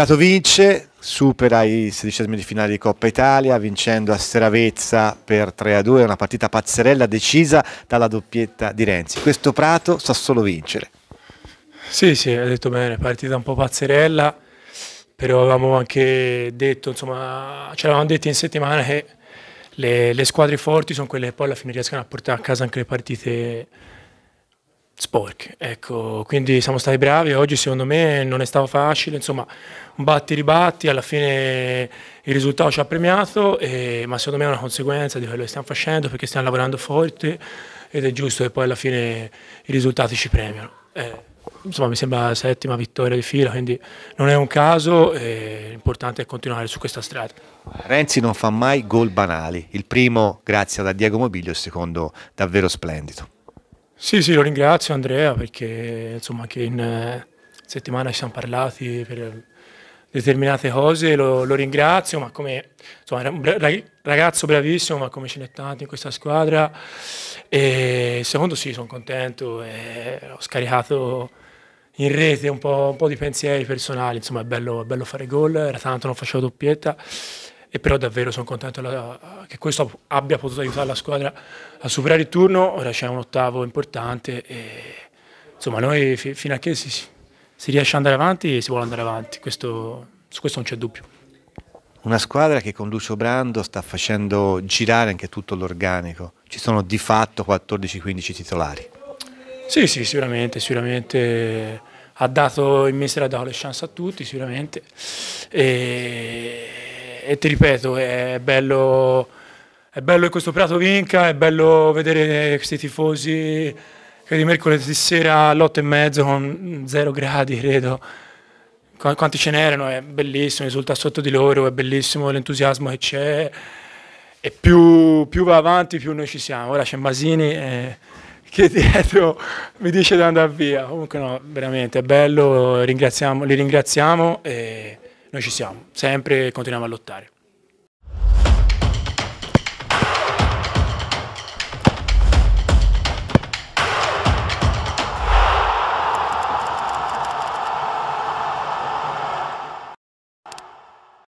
Cato vince, supera i sedicesimi di finale di Coppa Italia vincendo a Seravezza per 3-2, a una partita pazzerella decisa dalla doppietta di Renzi. Questo Prato sa solo vincere. Sì, sì, hai detto bene, partita un po' pazzerella, però avevamo anche detto, insomma, ci eravamo detto in settimana che le, le squadre forti sono quelle che poi alla fine riescono a portare a casa anche le partite sporche. Ecco, quindi siamo stati bravi, oggi secondo me non è stato facile, insomma un batti ribatti, alla fine il risultato ci ha premiato, e, ma secondo me è una conseguenza di quello che stiamo facendo perché stiamo lavorando forte ed è giusto che poi alla fine i risultati ci premiano. Eh, insomma mi sembra la settima vittoria di fila, quindi non è un caso, l'importante è continuare su questa strada. Renzi non fa mai gol banali, il primo grazie a Diego Mobilio, il secondo davvero splendido. Sì, sì, lo ringrazio Andrea perché insomma anche in eh, settimana ci siamo parlati per determinate cose, lo, lo ringrazio, ma come insomma, era un ragazzo bravissimo, ma come ce n'è tanti in questa squadra. E secondo sì, sono contento, ho scaricato in rete un po', un po', di pensieri personali, insomma è bello, è bello fare gol, era tanto non facevo doppietta e però davvero sono contento la, che questo abbia potuto aiutare la squadra a superare il turno, ora c'è un ottavo importante e insomma noi fino a che si, si riesce ad andare avanti si vuole andare avanti, questo, su questo non c'è dubbio. Una squadra che con Lucio Brando sta facendo girare anche tutto l'organico, ci sono di fatto 14-15 titolari. Sì, sì, sicuramente, sicuramente ha dato, il mister ha dato le chance a tutti, sicuramente. E e ti ripeto, è bello, è bello che questo prato vinca, è bello vedere questi tifosi che di mercoledì sera all'otto e mezzo con zero gradi, credo. Quanti ce n'erano, è bellissimo, risulta sotto di loro, è bellissimo l'entusiasmo che c'è. E più, più, va avanti, più noi ci siamo. Ora c'è Masini eh, che dietro mi dice di andare via. Comunque no, veramente è bello, ringraziamo, li ringraziamo. E noi ci siamo, sempre continuiamo a lottare.